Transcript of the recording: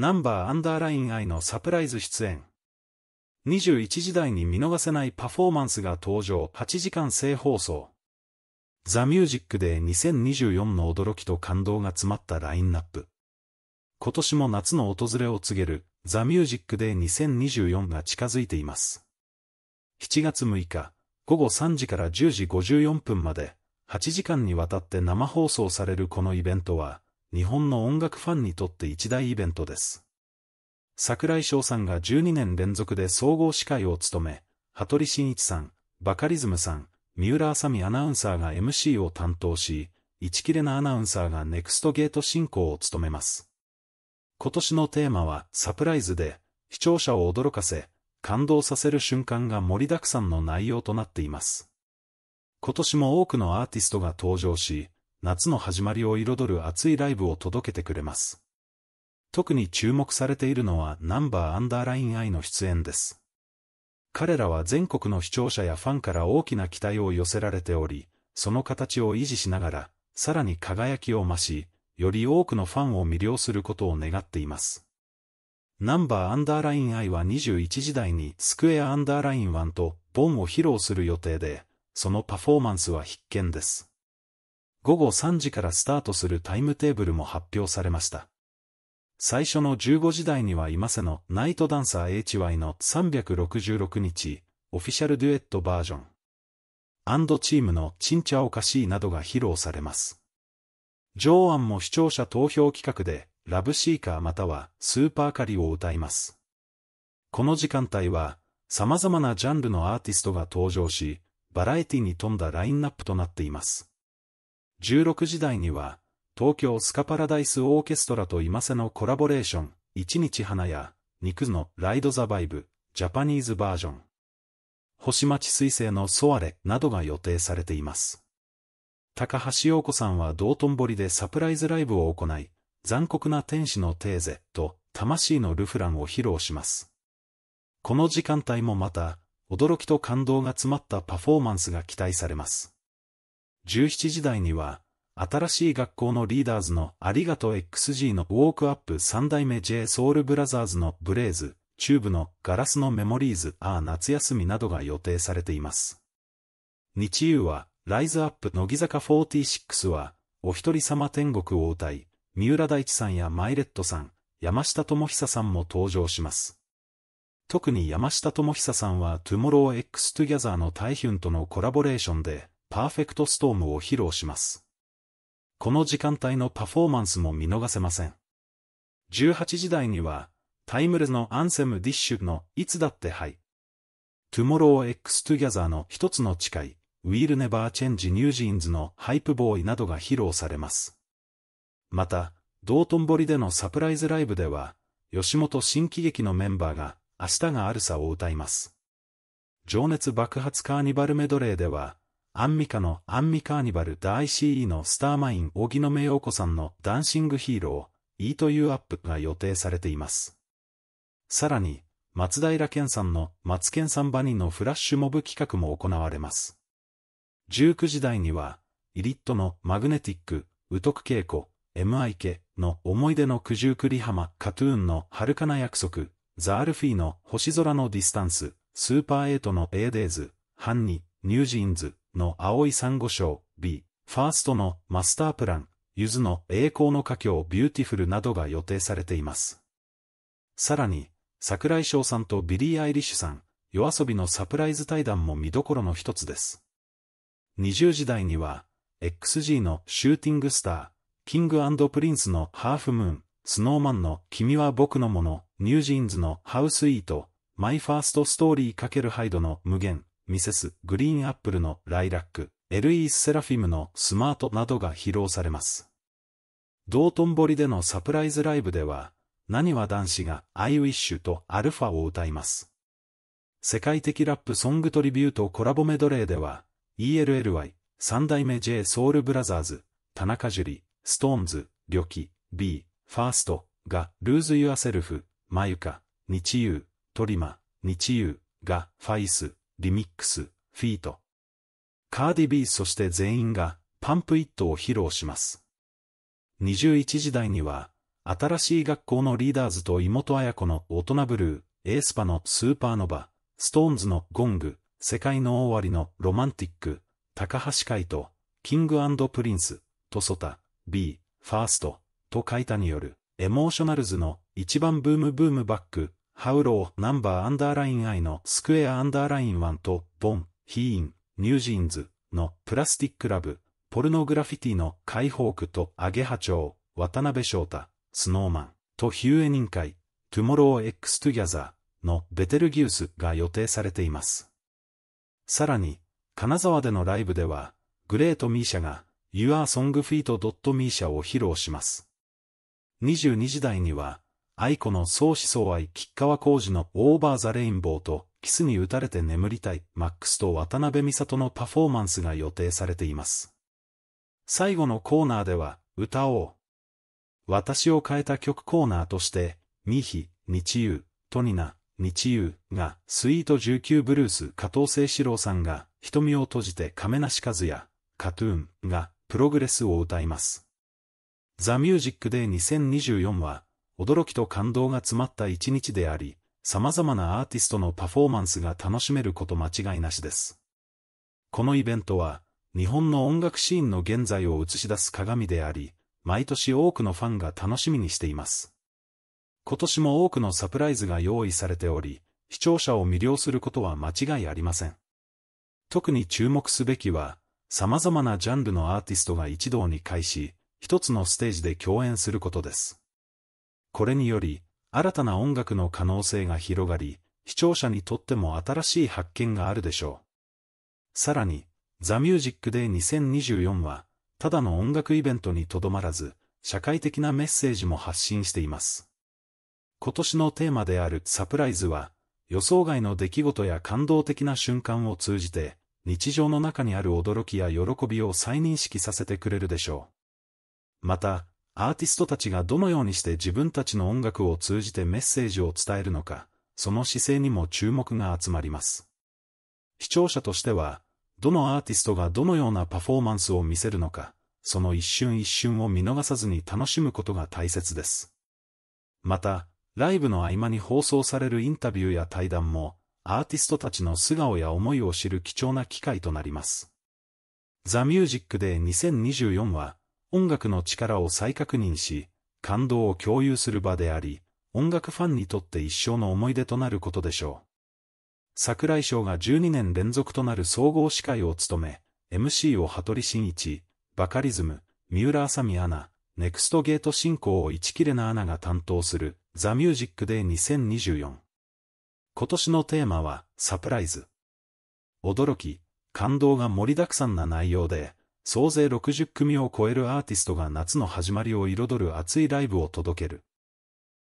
ナンバーアンダーライン I のサプライズ出演。21時台に見逃せないパフォーマンスが登場8時間制放送。ザ・ミュージックで2024の驚きと感動が詰まったラインナップ。今年も夏の訪れを告げるザ・ミュージックで2024が近づいています。7月6日、午後3時から10時54分まで、8時間にわたって生放送されるこのイベントは、日本の音楽ファンにとって一大イベントです。桜井翔さんが12年連続で総合司会を務め、羽鳥慎一さん、バカリズムさん、三浦麻美アナウンサーが MC を担当し、一切れなアナウンサーがネクストゲート進行を務めます。今年のテーマはサプライズで、視聴者を驚かせ、感動させる瞬間が盛りだくさんの内容となっています。今年も多くのアーティストが登場し、夏の始まりを彩る熱いライブを届けてくれます。特に注目されているのはナンバーアンダーライン I の出演です。彼らは全国の視聴者やファンから大きな期待を寄せられており、その形を維持しながら、さらに輝きを増し、より多くのファンを魅了することを願っています。ナンバーアンダーライン I は21時台にスクエアアンダーライン1とボンを披露する予定で、そのパフォーマンスは必見です。午後3時からスタートするタイムテーブルも発表されました。最初の15時台には今瀬のナイトダンサー HY の366日、オフィシャルデュエットバージョン。アンドチームのチンチャおかしいなどが披露されます。上案も視聴者投票企画で、ラブシーカーまたはスーパーカリを歌います。この時間帯は、様々なジャンルのアーティストが登場し、バラエティに富んだラインナップとなっています。16時台には、東京スカパラダイスオーケストラと今瀬のコラボレーション、一日花や、肉のライドザバイブ、ジャパニーズバージョン、星町彗星のソアレなどが予定されています。高橋洋子さんは道頓堀でサプライズライブを行い、残酷な天使のテーゼと魂のルフランを披露します。この時間帯もまた、驚きと感動が詰まったパフォーマンスが期待されます。17時台には、新しい学校のリーダーズのありがとう XG のウォークアップ3代目 J ソウルブラザーズのブレイズ、チューブのガラスのメモリーズああ夏休みなどが予定されています。日曜は、ライズアップ乃木坂46は、お一人様天国を歌い、三浦大知さんやマイレットさん、山下智久さんも登場します。特に山下智久さんはトゥモロー X トゥギャザーの大ヒュンとのコラボレーションで、パーフェクトストームを披露します。この時間帯のパフォーマンスも見逃せません。18時台には、タイムレスのアンセムディッシュのいつだってはい。トゥモロー X トゥギャザーの一つの誓い、ウィ e ルネバーチェンジニュージーンズのハイプボーイなどが披露されます。また、道頓堀でのサプライズライブでは、吉本新喜劇のメンバーが、明日があるさを歌います。情熱爆発カーニバルメドレーでは、アンミカのアンミカーニバル大シ c e のスターマイン荻野目洋子さんのダンシングヒーロー、イートユーアップが予定されています。さらに、松平健さんの松健さんバニのフラッシュモブ企画も行われます。19時台には、イリットのマグネティック、ウトク稽古、MIK の思い出の九十九里浜、カトゥーンの遥かな約束、ザ・アルフィーの星空のディスタンス、スーパーエイトのエーデーズ、ハンニ、ニュージーンズ、の青い珊瑚礁、B、ファーストのマスタープラン、ゆずの栄光の佳境ビューティフルなどが予定されています。さらに、桜井翔さんとビリー・アイリッシュさん、夜遊びのサプライズ対談も見どころの一つです。20時代には、XG のシューティングスター、キングプリンスのハーフムーン、スノーマンの君は僕のもの、ニュージーンズのハウスイート、マイファーストストーリー×ハイドの無限、ミセス、グリーンアップルのライラック、エルイース・セラフィムのスマートなどが披露されます。道頓堀でのサプライズライブでは、何は男子がアイウィッシュとアルファを歌います。世界的ラップソングトリビュートコラボメドレーでは、ELLY、三代目 J ソウルブラザーズ、田中樹、ストーンズ、旅記、B、ファースト、が、ルーズ・ユア・セルフ、マユカ、日ユトリマ、日ユが、ファイス、リミックス、フィート。カーディビーそして全員がパンプイットを披露します。21時台には、新しい学校のリーダーズと妹綾子の大人ブルー、エースパのスーパーノバ、ストーンズのゴング、世界の終わりのロマンティック、高橋海と、キングプリンス、トソタ、B、ファースト、と書いたによる、エモーショナルズの一番ブームブームバック、ハウロー、ナンバーアンダーラインアイのスクエアアンダーラインワンと、ボン、ヒーン、ニュージーンズのプラスティックラブ、ポルノグラフィティのカイホークとアゲハチョウ、渡辺翔太、スノーマンとヒューエニン会、トゥモロー X トゥギャザーのベテルギウスが予定されています。さらに、金沢でのライブでは、グレートミーシャが y o u r s o n g f e e t m i s i を披露します。22時台には、愛子の相思相愛吉川浩二のオーバーザレインボーと、キスに打たれて眠りたい、マックスと渡辺美里のパフォーマンスが予定されています。最後のコーナーでは、歌おう。私を変えた曲コーナーとして、ミヒ、日夕、トニナ、日夕が、スイート19ブルース加藤聖志郎さんが、瞳を閉じて亀梨和也、カトゥーンが、プログレスを歌います。ザ・ミュージックデー2024は、驚きと感動が詰まった一日であり、様々なアーティストのパフォーマンスが楽しめること間違いなしです。このイベントは、日本の音楽シーンの現在を映し出す鏡であり、毎年多くのファンが楽しみにしています。今年も多くのサプライズが用意されており、視聴者を魅了することは間違いありません。特に注目すべきは、様々なジャンルのアーティストが一堂に会し、一つのステージで共演することです。これにより、新たな音楽の可能性が広がり、視聴者にとっても新しい発見があるでしょう。さらに、ザ・ミュージック・デー2024は、ただの音楽イベントにとどまらず、社会的なメッセージも発信しています。今年のテーマであるサプライズは、予想外の出来事や感動的な瞬間を通じて、日常の中にある驚きや喜びを再認識させてくれるでしょう。また、アーティストたちがどのようにして自分たちの音楽を通じてメッセージを伝えるのか、その姿勢にも注目が集まります。視聴者としては、どのアーティストがどのようなパフォーマンスを見せるのか、その一瞬一瞬を見逃さずに楽しむことが大切です。また、ライブの合間に放送されるインタビューや対談も、アーティストたちの素顔や思いを知る貴重な機会となります。ザ・ミュージックで2024は、音楽の力を再確認し、感動を共有する場であり、音楽ファンにとって一生の思い出となることでしょう。桜井翔が12年連続となる総合司会を務め、MC を羽鳥慎一、バカリズム、三浦麻美アナ、ネクストゲート進行を一切れなアナが担当する、ザ・ミュージックデー2024。今年のテーマは、サプライズ。驚き、感動が盛りだくさんな内容で、総勢60組を超えるアーティストが夏の始まりを彩る熱いライブを届ける。